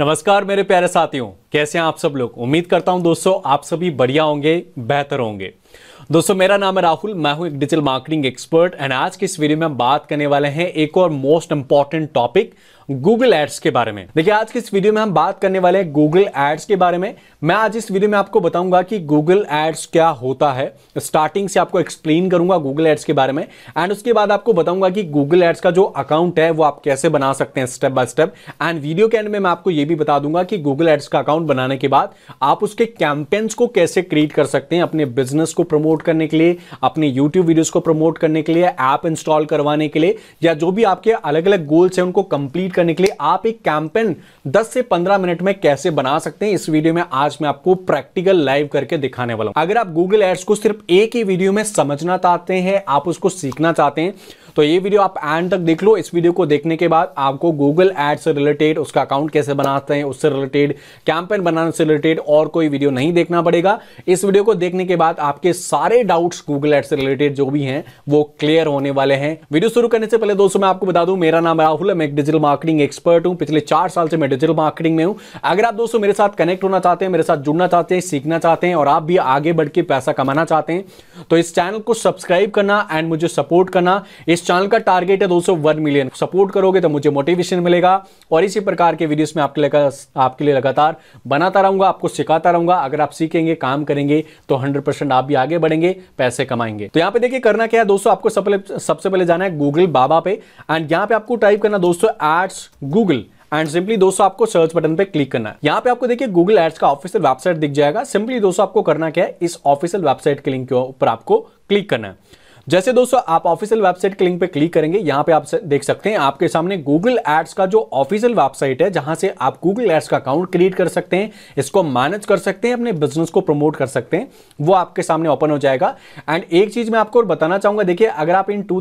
नमस्कार मेरे प्यारे साथियों कैसे हैं आप सब लोग उम्मीद करता हूं दोस्तों आप सभी बढ़िया होंगे बेहतर होंगे दोस्तों मेरा नाम है राहुल मैं हूं एक डिजिटल मार्केटिंग एक्सपर्ट एंड आज के इस वीडियो में हम बात करने वाले हैं एक और most important topic Google ads के बारे में देखिए आज की इस वीडियो में हम बात करने वाले हैं गूगल एड्स के बारे में मैं आज इस वीडियो में आपको बताऊंगा कि गूगल एड्स क्या होता है स्टार्टिंग से आपको एक्सप्लेन करूंगा गूगल एड्स के बारे में एंड उसके बाद आपको बताऊंगा कि गूगल एड्स का जो अकाउंट है वो आप कैसे बना सकते हैं step by step and video के एंड में मैं आपको ये भी बता दूंगा कि गूगल एड्स का अकाउंट बनाने के बाद आप उसके कैंपेन्स को कैसे क्रिएट कर सकते हैं अपने बिजनेस को प्रमोट करने के लिए अपने यूट्यूब वीडियोज को प्रमोट करने के लिए ऐप इंस्टॉल करवाने के लिए या जो भी आपके अलग अलग गोल्स हैं उनको कंप्लीट करने के लिए आप एक कैंपेन 10 से 15 मिनट में कैसे बना सकते हैं इस वीडियो में आज मैं आपको प्रैक्टिकल लाइव करके दिखाने वाला हूं अगर आप गूगल एड्स को सिर्फ एक ही वीडियो में समझना चाहते हैं आप उसको सीखना चाहते हैं तो ये वीडियो आप एंड तक देख लो इस वीडियो को देखने के बाद आपको गूगल एड से रिलेटेड उसका अकाउंट कैसे बनाते हैं उससे रिलेटेड कैंपेन बनाने से रिलेटेड और कोई वीडियो नहीं देखना पड़ेगा इस वीडियो को देखने के बाद आपके सारे डाउट्स गूगल एड से रिलेटेड जो भी हैं वो क्लियर होने वाले हैं वीडियो शुरू करने से पहले दोस्तों मैं आपको बता दूं मेरा नाम राहुल है मैं एक डिजिटल मार्केटिंग एक्सपर्ट हूं पिछले चार साल से मैं डिजिटल मार्केटिंग में हूं अगर आप दोस्तों मेरे साथ कनेक्ट होना चाहते हैं मेरे साथ जुड़ना चाहते हैं सीखना चाहते हैं और आप भी आगे बढ़ के पैसा कमाना चाहते हैं तो इस चैनल को सब्सक्राइब करना एंड मुझे सपोर्ट करना इस चैनल का टारगेट है दोस्तों वन मिलियन सपोर्ट करोगे तो मुझे मोटिवेशन मिलेगा और इसी प्रकार के वीडियोस में आपके लिए आपके लिए लगातार बनाता रहूंगा आपको सिखाता रहूंगा अगर आप सीखेंगे काम करेंगे तो हंड्रेड आप भी आगे बढ़ेंगे पैसे कमाएंगे तो यहाँ पे देखिए करना क्या है दोस्तों आपको सबसे पहले जाना है गूगल बाबा पे एंड यहाँ पे आपको टाइप करना दोस्तों एड्स गूगल एंड सिंपली दोस्तों आपको सर्च बटन पे क्लिक करना है यहाँ पे आपको देखिए गूगल एड्स का ऑफिशियल वेबसाइट दिख जाएगा सिंपली दोस्तों आपको करना क्या है इस ऑफिशियल वेबसाइट के लिंक के ऊपर आपको क्लिक करना है जैसे दोस्तों आप ऑफिशियल वेबसाइट के लिंक पे क्लिक करेंगे यहाँ पे आप देख सकते हैं आपके सामने गूगल एड्स का जो ऑफिशियल वेबसाइट है जहां से आप गूगल एड्स का अकाउंट क्रिएट कर सकते हैं इसको मैनेज कर सकते हैं अपने बिजनेस को प्रमोट कर सकते हैं वो आपके सामने ओपन हो जाएगा एंड एक चीज मैं आपको और बताना चाहूंगा देखिए अगर आप इन टू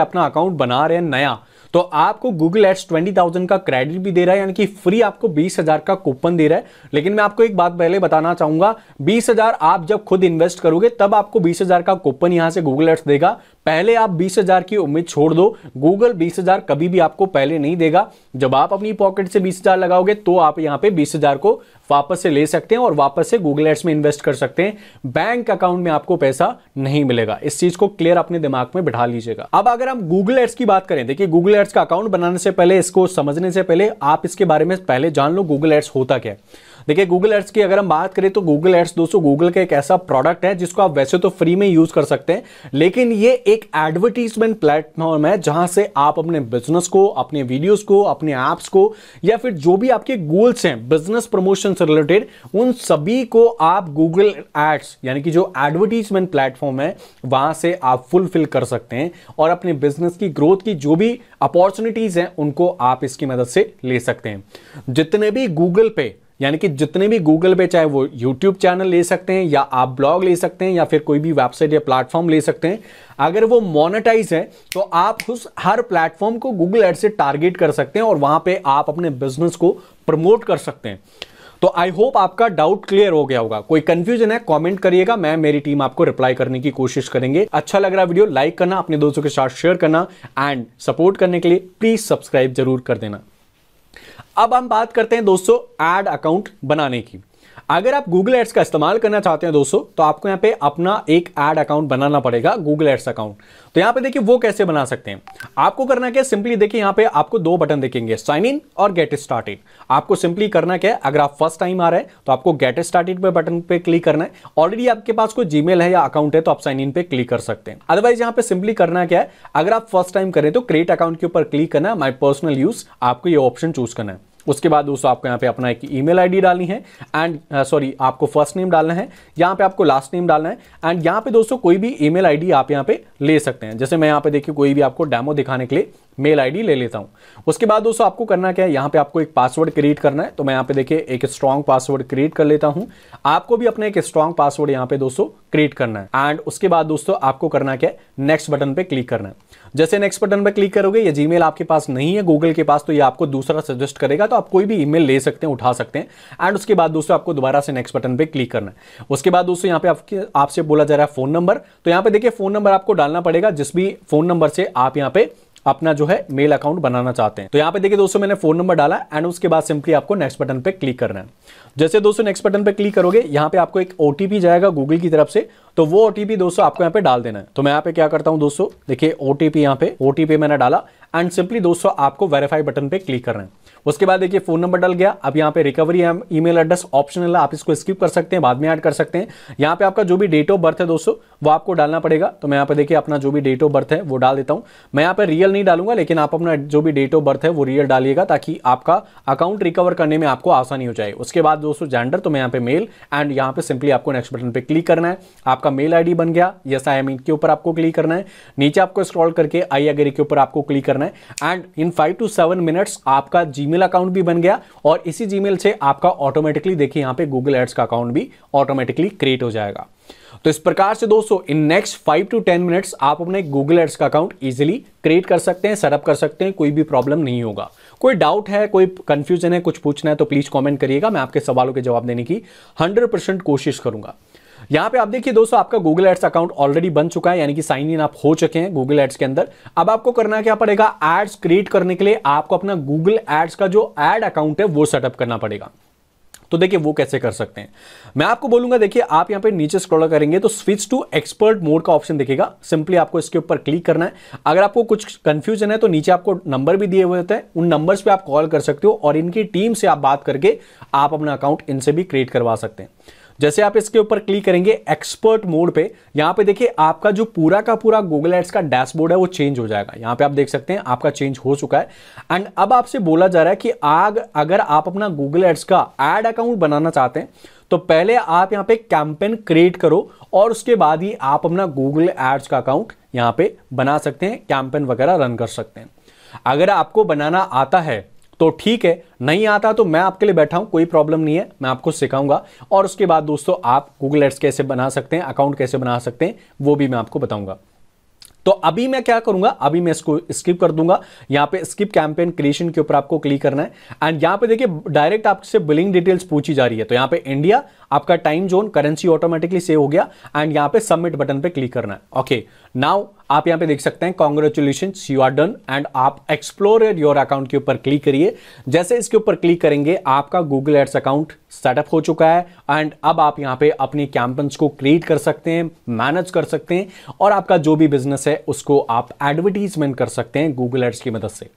अपना अकाउंट बना रहे हैं नया तो आपको गूगल एड्स ट्वेंटी थाउजेंड का क्रेडिट भी दे रहा है यानी कि फ्री आपको बीस हजार का कूपन दे रहा है लेकिन मैं आपको एक बात पहले बताना चाहूंगा बीस हजार आप जब खुद इन्वेस्ट करोगे तब आपको बीस हजार का कूपन यहां से गूगल एड्स देगा पहले आप बीस हजार की उम्मीद छोड़ दो गूगल बीस हजार कभी भी आपको पहले नहीं देगा जब आप अपनी पॉकेट से बीस हजार लगाओगे तो आप यहां पे बीस हजार को वापस से ले सकते हैं और वापस से गूगल एड्स में इन्वेस्ट कर सकते हैं बैंक अकाउंट में आपको पैसा नहीं मिलेगा इस चीज को क्लियर अपने दिमाग में बिठा लीजिएगा अब अगर हम गूगल एड्स की बात करें देखिए गूगल एड्स का अकाउंट बनाने से पहले इसको समझने से पहले आप इसके बारे में पहले जान लो गूगल एड्स होता क्या है देखिए गूगल एड्स की अगर हम बात करें तो गूगल एड्स दोस्तों गूगल का एक ऐसा प्रोडक्ट है जिसको आप वैसे तो फ्री में यूज कर सकते हैं लेकिन ये एक एडवर्टीजमेंट प्लेटफॉर्म है जहां से आप अपने बिजनेस को अपने वीडियोज को अपने ऐप्स को या फिर जो भी आपके गोल्स हैं बिजनेस प्रमोशन से रिलेटेड उन सभी को आप गूगल एड्स यानी कि जो एडवर्टीजमेंट प्लेटफॉर्म है वहां से आप फुलफिल कर सकते हैं और अपने बिजनेस की ग्रोथ की जो भी अपॉर्चुनिटीज हैं उनको आप इसकी मदद से ले सकते हैं जितने भी गूगल पे यानी कि जितने भी गूगल पे चाहे वो यूट्यूब चैनल ले सकते हैं या आप ब्लॉग ले सकते हैं या फिर कोई भी वेबसाइट या प्लेटफॉर्म ले सकते हैं अगर वो मोनेटाइज है तो आप उस हर प्लेटफॉर्म को गूगल एड से टारगेट कर सकते हैं और वहां पे आप अपने बिजनेस को प्रमोट कर सकते हैं तो आई होप आपका डाउट क्लियर हो गया होगा कोई कंफ्यूजन है कमेंट करिएगा मैं मेरी टीम आपको रिप्लाई करने की कोशिश करेंगे अच्छा लग रहा वीडियो लाइक करना अपने दोस्तों के साथ शेयर करना एंड सपोर्ट करने के लिए प्लीज सब्सक्राइब जरूर कर देना अब हम बात करते हैं दोस्तों एड अकाउंट बनाने की अगर आप गूगल एड्स का इस्तेमाल करना चाहते हैं दोस्तों तो आपको यहाँ पे अपना एक एड अकाउंट बनाना पड़ेगा गूगल एड्स अकाउंट तो यहाँ पे देखिए वो कैसे बना सकते हैं आपको करना क्या सिंपली देखिए यहाँ पे आपको दो बटन देखेंगे साइन इन और गेट स्टार्टेड आपको सिंपली करना क्या है अगर आप फर्स्ट टाइम आ रहे हैं तो आपको गेट स्टार्टेड पे बटन पे क्लिक करना है ऑलरेडी आपके पास कोई जी है या अकाउंट है तो आप साइन इन पे क्लिक कर सकते हैं अदरवाइज यहाँ पे सिंपली करना क्या है अगर आप फर्स्ट टाइम करें तो क्रिएट अकाउंट के ऊपर क्लिक करना है माई पर्सनल यूज आपको ये ऑप्शन चूज करना है उसके बाद दोस्तों आपको यहाँ पे अपना एक ईमेल आईडी डालनी है एंड सॉरी uh, आपको फर्स्ट नेम डालना है यहाँ पे आपको लास्ट नेम डालना है एंड यहाँ पे दोस्तों कोई भी ईमेल आईडी आप यहाँ पे ले सकते हैं जैसे मैं यहाँ पे देखिए कोई भी आपको डेमो दिखाने के लिए मेल आईडी ले लेता हूं उसके बाद दोस्तों आपको करना क्या है यहां पे आपको एक पासवर्ड क्रिएट करना है तो मैं यहां पे देखिए एक स्ट्रॉन्ग पासवर्ड क्रिएट कर लेता हूं आपको भी अपने एक स्ट्रॉन्ग पासवर्ड यहां पे दोस्तों क्रिएट करना है एंड उसके बाद दोस्तों आपको करना क्या है नेक्स्ट बटन पे क्लिक करना है जैसे नेक्स्ट बटन पर क्लिक करोगे ये जीमेल आपके पास नहीं है गूगल के पास तो ये आपको दूसरा सजेस्ट करेगा तो आप कोई भी ईमेल ले सकते हैं उठा सकते हैं एंड उसके बाद दोस्तों आपको दोबारा से नेक्स्ट बटन पे क्लिक करना है उसके बाद दोस्तों यहाँ पे आपके आपसे बोला जा रहा है फोन नंबर तो यहाँ पे देखिए फोन नंबर आपको डालना पड़ेगा जिस भी फोन नंबर से आप यहाँ पे अपना जो है मेल अकाउंट बनाना चाहते हैं तो यहां पे देखिए दोस्तों मैंने फोन नंबर डाला एंड उसके बाद सिंपली आपको नेक्स्ट बटन पे क्लिक करना है जैसे दोस्तों नेक्स्ट बटन पर क्लिक करोगे यहाँ पे आपको एक ओटीपी जाएगा गूगल की तरफ से तो वो ओटीपी दोस्तों आपको यहाँ पे डाल देना है तो मैं यहाँ पे क्या करता हूँ दोस्तों देखिए ओटीपी यहाँ पे ओटीपी मैंने डाला एंड सिंपली दोस्तों आपको वेरीफाई बटन पे क्लिक करना है उसके बाद देखिए फोन नंबर डल गया अब यहाँ पे रिकवरी ईमेल एड्रेस ऑप्शनल है आप इसको स्किप कर सकते हैं बाद में ऐड कर सकते हैं यहाँ पे आपका जो भी डेट ऑफ बर्थ है दोस्तों वो आपको डालना पड़ेगा तो मैं यहाँ पे देखिए अपना जो भी डेट ऑफ बर्थ है वो डाल देता हूँ मैं यहाँ पे रियल नहीं डालूंगा लेकिन आप अपना जो भी डेट ऑफ बर्थ है वो रियल डालिएगा ताकि आपका अकाउंट रिकवर करने में आपको आसानी हो जाए उसके बाद दोस्तों जेंडर तो मैं यहाँ पे मेल एंड यहाँ पे सिंपली आपको नेक्स्ट बटन पे क्लिक करना है आपका मेल आईडी बन गया यस आई एम के ऊपर आपको क्लिक करना है नीचे आपको स्क्रॉल करके आई एग्री के ऊपर आपको क्लिक करना है and in five to seven minutes आपका जीमेल अकाउंट भी बन गया और इसी जीमेल से आपका ऑटोमेटिकली देखिए यहाँ पे गूगल एड्स का अकाउंट भी ऑटोमेटिकली क्रिएट हो जाएगा तो इस प्रकार से दोस्तों in next five to ten minutes आप अपने गूगल एड्स का अकाउंट इजिली क्रिएट कर सकते हैं सेटअप कर सकते हैं कोई भी प्रॉब्लम नहीं होगा कोई डाउट है कोई कंफ्यूजन है कुछ पूछना है तो प्लीज़ कॉमेंट करिएगा मैं आपके सवालों के जवाब देने की हंड्रेड कोशिश करूंगा यहां पे आप देखिए दोस्तों आपका गूगल एड्स अकाउंट ऑलरेडी बन चुका है यानी कि साइन इन आप हो चुके हैं गूगल एड्स के अंदर अब आपको करना क्या पड़ेगा एड्स क्रिएट करने के लिए आपको अपना गूगल एड्स का जो एड अकाउंट है वो सेटअप करना पड़ेगा तो देखिए वो कैसे कर सकते हैं मैं आपको बोलूंगा देखिए आप यहां पे नीचे स्क्रॉल करेंगे तो स्विच टू एक्सपर्ट मोड का ऑप्शन दिखेगा सिंपली आपको इसके ऊपर क्लिक करना है अगर आपको कुछ कंफ्यूजन है तो नीचे आपको नंबर भी दिए हुए होते हैं उन नंबर्स पे आप कॉल कर सकते हो और इनकी टीम से आप बात करके आप अपना अकाउंट इनसे भी क्रिएट करवा सकते हैं जैसे आप इसके ऊपर क्लिक करेंगे एक्सपर्ट मोड पे यहां पे देखिए आपका जो पूरा का पूरा गूगल एड्स का डैशबोर्ड है वो चेंज हो जाएगा यहां पे आप देख सकते हैं आपका चेंज हो चुका है एंड अब आपसे बोला जा रहा है कि आग अगर आप अपना गूगल एड्स का एड अकाउंट बनाना चाहते हैं तो पहले आप यहाँ पे कैंपेन क्रिएट करो और उसके बाद ही आप अपना गूगल एड्स का अकाउंट यहाँ पे बना सकते हैं कैंपेन वगैरह रन कर सकते हैं अगर आपको बनाना आता है तो ठीक है नहीं आता तो मैं आपके लिए बैठा हूं कोई प्रॉब्लम नहीं है मैं आपको सिखाऊंगा और उसके बाद दोस्तों आप गूगल एड्स कैसे बना सकते हैं अकाउंट कैसे बना सकते हैं वो भी मैं आपको बताऊंगा तो अभी मैं क्या करूंगा अभी मैं इसको स्किप कर दूंगा यहां पे स्किप कैंपेन क्रिएशन के ऊपर आपको क्लिक करना है एंड यहां पे देखिए डायरेक्ट आपसे बिलिंग डिटेल्स पूछी जा रही है तो यहां पे इंडिया आपका time zone currency automatically save हो गया एंड यहां पे सबमिट बटन पे क्लिक करना है ओके नाउ आप यहां पे देख सकते हैं congratulation you are done and आप एक्सप्लोर योर अकाउंट के ऊपर क्लिक करिए जैसे इसके ऊपर क्लिक करेंगे आपका गूगल एड्स अकाउंट सेटअप हो चुका है एंड अब आप यहां पे अपने कैंपन्स को क्रिएट कर सकते हैं मैनेज कर सकते हैं और आपका जो भी बिजनेस है उसको आप एडवर्टीजमेंट कर सकते हैं गूगल एड्स की मदद से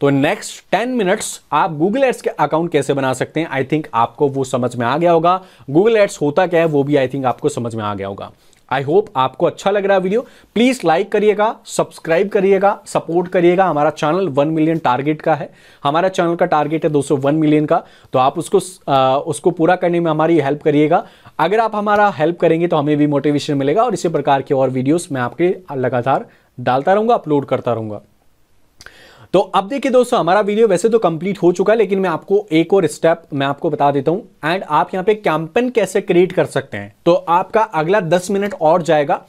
तो नेक्स्ट टेन मिनट्स आप गूगल एड्स के अकाउंट कैसे बना सकते हैं आई थिंक आपको वो समझ में आ गया होगा गूगल एड्स होता क्या है वो भी आई थिंक आपको समझ में आ गया होगा आई होप आपको अच्छा लग रहा है वीडियो प्लीज लाइक करिएगा सब्सक्राइब करिएगा सपोर्ट करिएगा हमारा चैनल वन मिलियन टारगेट का है हमारा चैनल का टारगेट है वन मिलियन का तो आप उसको आ, उसको पूरा करने में हमारी हेल्प करिएगा अगर आप हमारा हेल्प करेंगे तो हमें भी मोटिवेशन मिलेगा और इसी प्रकार के और वीडियोस मैं आपके लगातार डालता रहूँगा अपलोड करता रहूँगा तो अब देखिए दोस्तों हमारा वीडियो वैसे तो कंप्लीट हो चुका है लेकिन मैं आपको एक और स्टेप मैं आपको बता देता हूं एंड आप यहां पे कैंपेन कैसे क्रिएट कर सकते हैं तो आपका अगला दस मिनट और जाएगा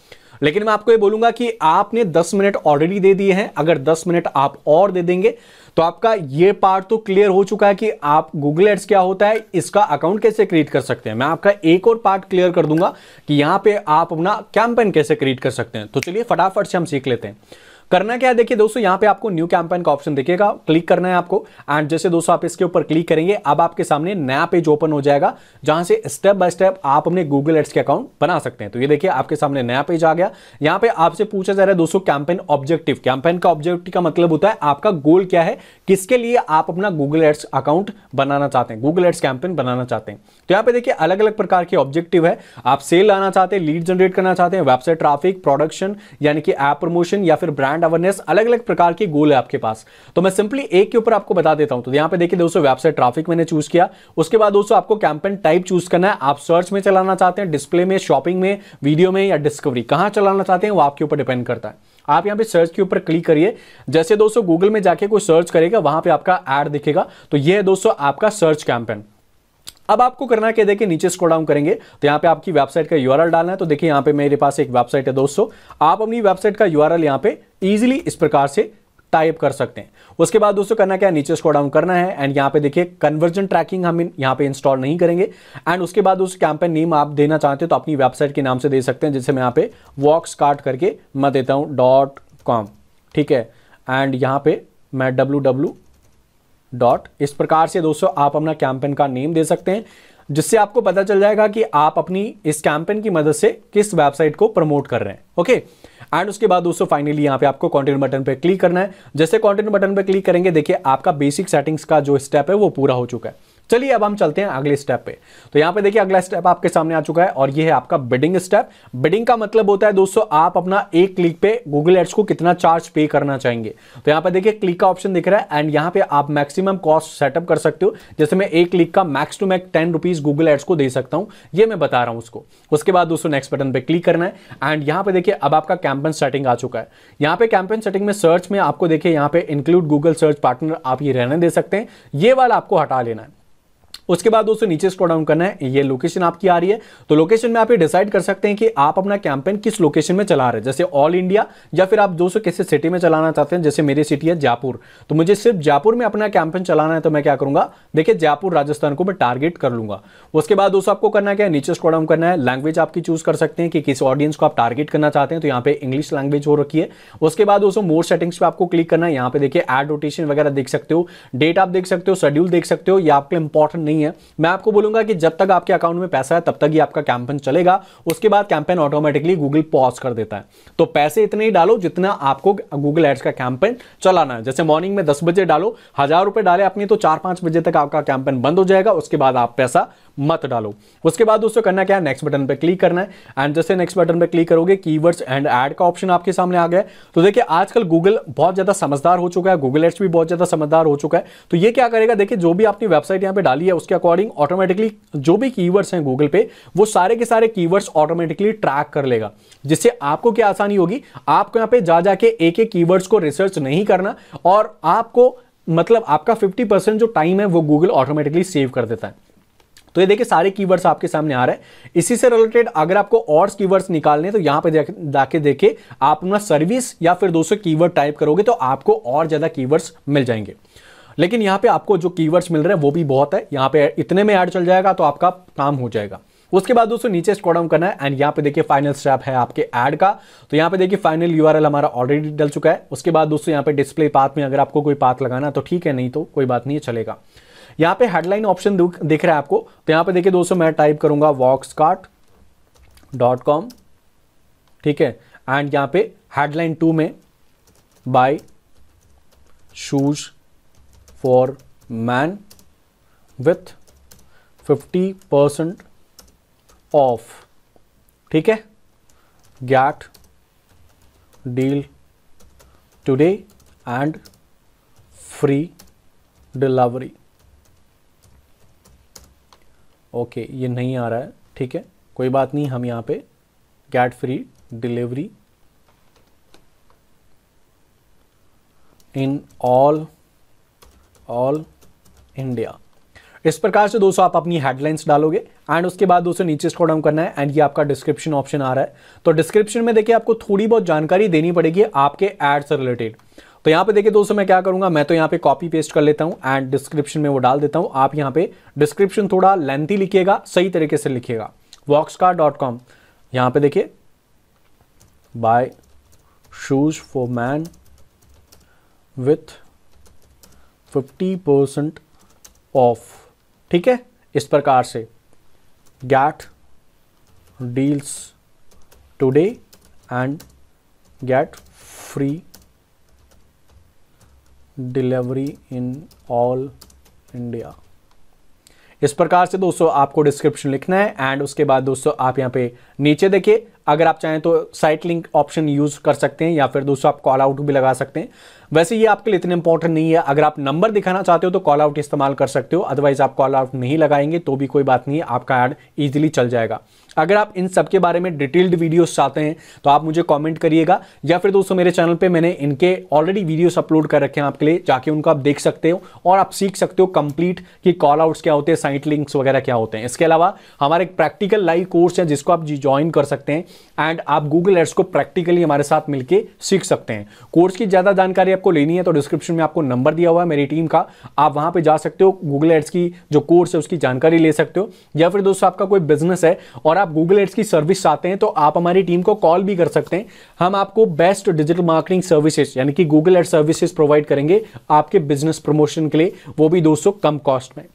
लेकिन मैं आपको ये बोलूंगा कि आपने 10 मिनट ऑलरेडी दे दिए हैं अगर 10 मिनट आप और दे देंगे तो आपका ये पार्ट तो क्लियर हो चुका है कि आप गूगल एड्स क्या होता है इसका अकाउंट कैसे क्रिएट कर सकते हैं मैं आपका एक और पार्ट क्लियर कर दूंगा कि यहां पे आप अपना कैंपेन कैसे क्रिएट कर सकते हैं तो चलिए फटाफट से हम सीख लेते हैं करना क्या है देखिए दोस्तों यहां पे आपको न्यू कैंपेन का ऑप्शन दिखेगा क्लिक करना है आपको एंड जैसे दोस्तों आप इसके ऊपर क्लिक करेंगे अब आपके सामने नया पेज ओपन हो जाएगा जहां से स्टेप बाय स्टेप आप अपने गूगल एड्स के अकाउंट बना सकते हैं तो ये देखिए आपके सामने नया पेज आ गया यहाँ पे आपसे पूछा जा रहा है दोस्तों कैंपेन ऑब्जेक्टिव कैंपेन का ऑब्जेक्टिव का मतलब होता है आपका गोल क्या है किसके लिए आप अपना गूगल एड्स अकाउंट बनाना चाहते हैं गूगल एड्स कैंपेन बनाना चाहते हैं तो यहाँ पे देखिए अलग अलग प्रकार के ऑब्जेक्टिव है आप सेल लाना चाहते हैं लीड जनरेट करना चाहते हैं वेबसाइट ट्राफिक प्रोडक्शन यानी कि ऐप प्रमोशन या फिर ब्रांड ब्रांड अवेयरनेस अलग अलग प्रकार के गोल है आपके पास तो मैं सिंपली एक के ऊपर आपको बता देता हूं तो यहां पे देखिए दोस्तों वेबसाइट ट्राफिक मैंने चूज किया उसके बाद दोस्तों आपको कैंपेन टाइप चूज करना है आप सर्च में चलाना चाहते हैं डिस्प्ले में शॉपिंग में वीडियो में या डिस्कवरी कहां चलाना चाहते हैं वो आपके ऊपर डिपेंड करता है आप यहां पे सर्च के ऊपर क्लिक करिए जैसे दोस्तों गूगल में जाके कोई सर्च करेगा वहां पे आपका एड दिखेगा तो ये है दोस्तों आपका सर्च कैंपेन अब आपको करना क्या देखिए नीचे स्क्रॉल डाउन करेंगे तो यहाँ पे आपकी वेबसाइट का यू डालना है तो देखिए यहाँ पे मेरे पास एक वेबसाइट है दोस्तों आप अपनी वेबसाइट का यू आर यहाँ पे ईजिली इस प्रकार से टाइप कर सकते हैं उसके बाद दोस्तों करना क्या है नीचे स्क्रॉल डाउन करना है एंड यहाँ पे देखिए कन्वर्जन ट्रैकिंग हम यहाँ पे इंस्टॉल नहीं करेंगे एंड उसके बाद दोस्तों कैंपेन नेम आप देना चाहते हो तो अपनी वेबसाइट के नाम से दे सकते हैं जैसे मैं यहाँ पे वॉक्स कार्ट करके मैं देता हूँ डॉट कॉम ठीक है एंड यहाँ पे मैं डब्ल्यू डॉट इस प्रकार से दोस्तों आप अपना कैंपेन का नेम दे सकते हैं जिससे आपको पता चल जाएगा कि आप अपनी इस कैंपेन की मदद से किस वेबसाइट को प्रमोट कर रहे हैं ओके एंड उसके बाद दोस्तों फाइनली यहाँ पे आपको कंटेंट बटन पे क्लिक करना है जैसे कंटेंट बटन पे क्लिक करेंगे देखिए आपका बेसिक सेटिंग्स का जो स्टेप है वो पूरा हो चुका है चलिए अब हम चलते हैं अगले स्टेप पे तो यहाँ पे देखिए अगला स्टेप आपके सामने आ चुका है और ये है आपका बिडिंग स्टेप बिडिंग का मतलब होता है दोस्तों आप अपना एक क्लिक पे गूगल एड्स को कितना चार्ज पे करना चाहेंगे तो यहाँ पे देखिए क्लिक का ऑप्शन दिख रहा है एंड यहाँ पे आप मैक्सिमम कॉस्ट सेटअप कर सकते हो जैसे मैं एक क्लिक का max to max ten rupees Google ads को दे सकता हूं ये मैं बता रहा हूँ उसको उसके बाद दोस्तों नेक्स्ट बटन पे क्लिक करना है एंड यहाँ पे देखिए अब आपका कैंपेन सेटिंग आ चुका है यहाँ पे कैंपेन सेटिंग में सर्च में आपको देखिए यहाँ पे इंक्लूड गूगल सर्च पार्टनर आप ये रहने दे सकते हैं ये वाला आपको हटा लेना है उसके बाद दोस्तों नीचे स्क्रॉल डाउन करना है ये लोकेशन आपकी आ रही है तो लोकेशन में आप ये डिसाइड कर सकते हैं कि आप अपना कैंपेन किस लोकेशन में चला रहे हैं जैसे ऑल इंडिया या फिर आप दोस्तों किसी सिटी में चलाना चाहते हैं जैसे मेरी सिटी है जयपुर तो मुझे सिर्फ जयपुर में अपना कैंपेन चलाना है तो मैं क्या करूंगा देखिए जयपुर राजस्थान को मैं टारगेट कर लूंगा उसके बाद दोस्तों आपको करना क्या है नीचे स्क्रॉल डाउन करना है लैंग्वेज आपकी चूज कर सकते हैं कि किस ऑडियंस को आप टारगेट करना चाहते हैं तो यहाँ पे इंग्लिश लैंग्वेज हो रखी है उसके बाद दोस्तों मोर सेटिंग्स पर आपको क्लिक करना है यहाँ पे देखिए एड रोटेशन वगैरह देख सकते हो डेट आप देख सकते हो शेड्यूल देख सकते हो या आपके इंपॉर्टेंट नहीं नहीं है मैं आपको बोलूंगा कि जब तक आपके अकाउंट में पैसा है तब तक ही आपका कैंपेन चलेगा उसके बाद कैंपेन ऑटोमेटिकली गूगल पॉज कर देता है तो पैसे इतने ही डालो जितना आपको गूगल एड्स का कैंपेन चलाना है जैसे मॉर्निंग में दस बजे डालो हजार रुपए डाले अपने तो चार पांच बजे तक आपका कैंपेन बंद हो जाएगा उसके बाद आप पैसा मत डालो उसके बाद दोस्तों करना क्या है नेक्स्ट बटन पर क्लिक करना है एंड जैसे नेक्स्ट बटन पर क्लिक करोगे कीवर्ड्स एंड एड का ऑप्शन आपके सामने आ गया तो देखिए आजकल गूगल बहुत ज़्यादा समझदार हो चुका है गूगल एड्स भी बहुत ज़्यादा समझदार हो चुका है तो ये क्या करेगा देखिए जो भी आपने वेबसाइट यहाँ पर डाली है उसके अकॉर्डिंग ऑटोमेटिकली जो भी कीवर्ड्स हैं गूगल पे वो सारे के सारे कीवर्ड्स ऑटोमेटिकली ट्रैक कर लेगा जिससे आपको क्या आसानी होगी आपको यहाँ पे जा जाके एक एक कीवर्ड्स को रिसर्च नहीं करना और आपको मतलब आपका 50% जो टाइम है वो गूगल ऑटोमेटिकली सेव कर देता है तो ये देखिए सारे कीवर्ड्स आपके सामने आ रहे हैं इसी से रिलेटेड अगर आपको और कीवर्ड्स निकालने तो यहाँ पे जाके देखिए आप अपना सर्विस या फिर दोस्तों कीवर्ड टाइप करोगे तो आपको और ज़्यादा कीवर्ड्स मिल जाएंगे लेकिन यहाँ पे आपको जो कीवर्ड्स मिल रहे हैं वो भी बहुत है यहाँ पे इतने में ऐड चल जाएगा तो आपका काम हो जाएगा उसके बाद दोस्तों नीचे स्क्रॉल डाउन करना है एंड यहाँ पे देखिए फाइनल स्टेप है आपके ऐड का तो यहाँ पे देखिए फाइनल यूआरएल हमारा ऑलरेडी डल चुका है उसके बाद दोस्तों यहाँ पे डिस्प्ले पाथ में अगर आपको कोई पाथ लगाना तो ठीक है नहीं तो कोई बात नहीं चलेगा यहां पे हेडलाइन ऑप्शन दिख रहा है आपको तो यहां पे देखिए दोस्तों मैं टाइप करूंगा वॉक्स कार्ट डॉट कॉम ठीक है एंड यहां पे हेडलाइन टू में buy shoes for man with fifty percent off ठीक है get deal today and free delivery okay ये नहीं आ रहा है ठीक है कोई बात नहीं हम यहाँ पे get free delivery in all all India इस प्रकार से दोस्तों आप अपनी हेडलाइंस डालोगे एंड उसके बाद दोस्तों नीचे स्क्रॉल डाउन करना है एंड ये आपका डिस्क्रिप्शन ऑप्शन आ रहा है तो डिस्क्रिप्शन में देखिए आपको थोड़ी बहुत जानकारी देनी पड़ेगी आपके एड से रिलेटेड तो यहां पे देखिए दोस्तों मैं क्या करूंगा मैं तो यहां पे कॉपी पेस्ट कर लेता हूं एंड डिस्क्रिप्शन में वो डाल देता हूं आप यहां पे डिस्क्रिप्शन थोड़ा लेंथी लिखिएगा सही तरीके से लिखिएगा वॉक्सकार डॉट कॉम यहां पर देखिए buy shoes for man with fifty percent off ठीक है इस प्रकार से get deals today and get free delivery in all India इस प्रकार से दोस्तों आपको डिस्क्रिप्शन लिखना है एंड उसके बाद दोस्तों आप यहां पे नीचे देखिए अगर आप चाहें तो साइट लिंक ऑप्शन यूज़ कर सकते हैं या फिर दोस्तों आप कॉल आउट भी लगा सकते हैं वैसे ये आपके लिए इतने इंपॉर्टेंट नहीं है अगर आप नंबर दिखाना चाहते हो तो कॉल आउट इस्तेमाल कर सकते हो अदरवाइज आप कॉल आउट नहीं लगाएंगे तो भी कोई बात नहीं आपका ऐड ईजिली चल जाएगा अगर आप इन सब के बारे में डिटेल्ड वीडियोस चाहते हैं तो आप मुझे कमेंट करिएगा या फिर दोस्तों मेरे चैनल पे मैंने इनके ऑलरेडी वीडियोस अपलोड कर रखे हैं आपके लिए जाके उनको आप देख सकते हो और आप सीख सकते हो कंप्लीट कि कॉल आउट्स क्या होते हैं साइट लिंक्स वगैरह क्या होते हैं इसके अलावा हमारा एक प्रैक्टिकल लाइव कोर्स है जिसको आप ज्वाइन कर सकते हैं एंड आप गूगल एड्स को प्रैक्टिकली हमारे साथ मिलकर सीख सकते हैं कोर्स की ज़्यादा जानकारी आपको लेनी है तो डिस्क्रिप्शन में आपको नंबर दिया हुआ है मेरी टीम का आप वहां पर जा सकते हो गूगल एड्स की जो कोर्स है उसकी जानकारी ले सकते हो या फिर दोस्तों आपका कोई बिजनेस है और आप गूगल एड्स की सर्विस चाहते हैं तो आप हमारी टीम को कॉल भी कर सकते हैं हम आपको बेस्ट डिजिटल मार्केटिंग सर्विसेज यानी कि गूगल एड सर्विसेज प्रोवाइड करेंगे आपके बिजनेस प्रमोशन के लिए वो भी दोस्तों कम कॉस्ट में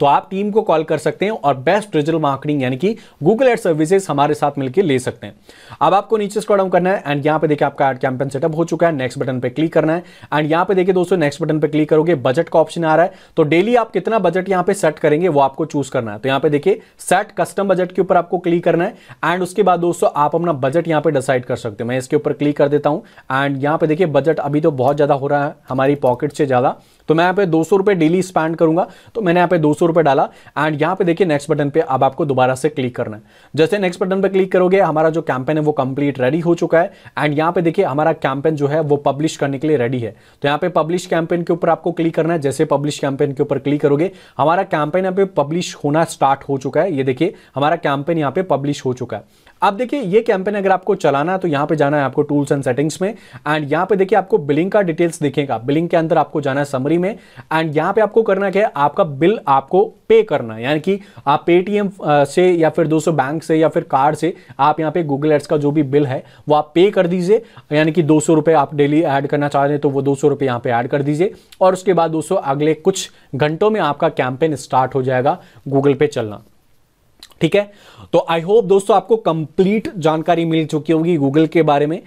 तो आप टीम को कॉल कर सकते हैं और बेस्ट डिजिटल मार्केटिंग यानी कि गूगल एड सर्विसेज हमारे साथ मिलकर ले सकते हैं अब आपको नीचे स्क्रॉल डाउन करना है एंड यहाँ पे देखिए आपका एड कैंपेन सेटअप हो चुका है नेक्स्ट बटन पे क्लिक करना है एंड यहाँ पे देखिए दोस्तों नेक्स्ट बटन पे क्लिक करोगे बजट का ऑप्शन आ रहा है तो डेली आप कितना बजट यहाँ पे सेट करेंगे वो आपको चूज करना है तो यहाँ पे देखिए सेट कस्टम बजट के ऊपर आपको क्लिक करना है एंड उसके बाद दोस्तों आप अपना बजट यहाँ पे डिसाइड कर सकते हो मैं इसके ऊपर क्लिक कर देता हूं एंड यहाँ पे देखिए बजट अभी तो बहुत ज़्यादा हो रहा है हमारी पॉकेट से ज़्यादा तो मैं यहाँ पे दो सौ डेली स्पैंड करूंगा तो मैंने यहाँ पे दो सौ डाला एंड यहाँ पे देखिए नेक्स्ट बटन पे अब आपको दोबारा से क्लिक करना है जैसे नेक्स्ट बटन पे क्लिक करोगे हमारा जो कैंपेन है वो कंप्लीट रेडी हो चुका है एंड यहाँ पे देखिए हमारा कैंपेन जो है वो पब्लिश करने के लिए रेडी है तो यहाँ पे पब्लिश कैंपेन के ऊपर आपको क्लिक करना है जैसे पब्लिश कैंपेन के ऊपर क्लिक करोगे हमारा कैंपेन यहाँ पे पब्लिश होना स्टार्ट हो चुका है ये देखिए हमारा कैंपेन यहाँ पे पब्लिश हो चुका है अब देखिए ये कैंपेन अगर आपको चलाना है तो यहाँ पे जाना है आपको टूल्स एंड सेटिंग्स में एंड यहाँ पे देखिए आपको बिलिंग का डिटेल्स देखेगा बिलिंग के अंदर आपको जाना है समरी जनवरी में एंड यहां पे आपको करना क्या है आपका बिल आपको पे करना है यानी कि आप पेटीएम से या फिर दोस्तों बैंक से या फिर कार्ड से आप यहां पे गूगल एड्स का जो भी बिल है वो आप पे कर दीजिए यानी कि दो सौ आप डेली ऐड करना चाह रहे हैं तो वो दो सौ रुपये यहाँ पे ऐड कर दीजिए और उसके बाद दोस्तों अगले कुछ घंटों में आपका कैंपेन स्टार्ट हो जाएगा गूगल पे चलना ठीक है तो आई होप दोस्तों आपको कंप्लीट जानकारी मिल चुकी होगी गूगल के बारे में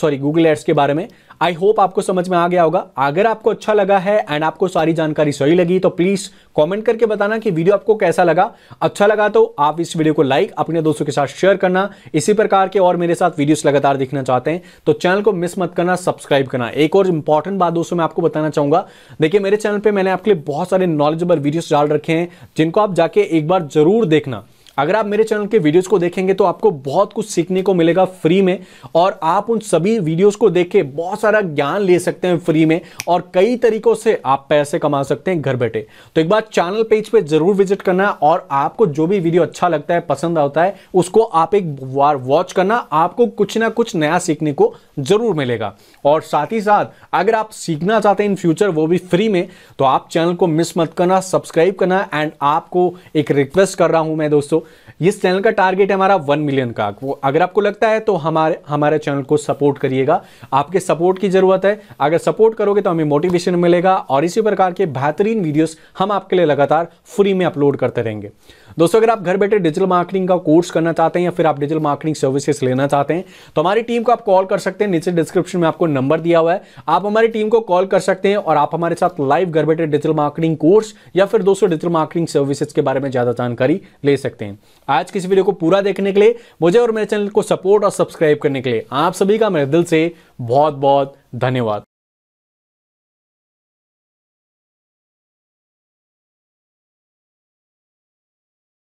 सॉरी गूगल एड्स के बारे में आई होप आपको समझ में आ गया होगा अगर आपको अच्छा लगा है एंड आपको सारी जानकारी सही लगी तो प्लीज कमेंट करके बताना कि वीडियो आपको कैसा लगा अच्छा लगा तो आप इस वीडियो को लाइक अपने दोस्तों के साथ शेयर करना इसी प्रकार के और मेरे साथ वीडियोस लगातार देखना चाहते हैं तो चैनल को मिस मत करना सब्सक्राइब करना एक और इंपॉर्टेंट बात दोस्तों मैं आपको बताना चाहूंगा देखिए मेरे चैनल पर मैंने आपके लिए बहुत सारे नॉलेजेबल वीडियोस डाल रखे हैं जिनको आप जाके एक बार जरूर देखना अगर आप मेरे चैनल के वीडियोस को देखेंगे तो आपको बहुत कुछ सीखने को मिलेगा फ्री में और आप उन सभी वीडियोस को देख के बहुत सारा ज्ञान ले सकते हैं फ्री में और कई तरीकों से आप पैसे कमा सकते हैं घर बैठे तो एक बार चैनल पेज पर पे जरूर विजिट करना और आपको जो भी वीडियो अच्छा लगता है पसंद आता है उसको आप एक बार वॉच करना आपको कुछ ना कुछ नया सीखने को जरूर मिलेगा और साथ ही साथ अगर आप सीखना चाहते हैं इन फ्यूचर वो भी फ्री में तो आप चैनल को मिस मत करना सब्सक्राइब करना एंड आपको एक रिक्वेस्ट कर रहा हूं मैं दोस्तों इस चैनल का टारगेट है हमारा वन मिलियन का वो अगर आपको लगता है तो हमारे हमारे चैनल को सपोर्ट करिएगा आपके सपोर्ट की ज़रूरत है अगर सपोर्ट करोगे तो हमें मोटिवेशन मिलेगा और इसी प्रकार के बेहतरीन वीडियोस हम आपके लिए लगातार फ्री में अपलोड करते रहेंगे दोस्तों अगर आप घर बैठे डिजिटल मार्केटिंग का कोर्स करना चाहते हैं या फिर आप डिजिटल मार्केटिंग सर्विसेज लेना चाहते हैं तो हमारी टीम को आप कॉल कर सकते हैं नीचे डिस्क्रिप्शन में आपको नंबर दिया हुआ है आप हमारी टीम को कॉल कर सकते हैं और आप हमारे साथ लाइव घर बैठे डिजिटल मार्केटिंग कोर्स या फिर दोस्तों डिजिटल मार्केटिंग सर्विसेज के बारे में ज्यादा जानकारी ले सकते हैं आज किसी वीडियो को पूरा देखने के लिए मुझे और मेरे चैनल को सपोर्ट और सब्सक्राइब करने के लिए आप सभी का मेरे दिल से बहुत बहुत धन्यवाद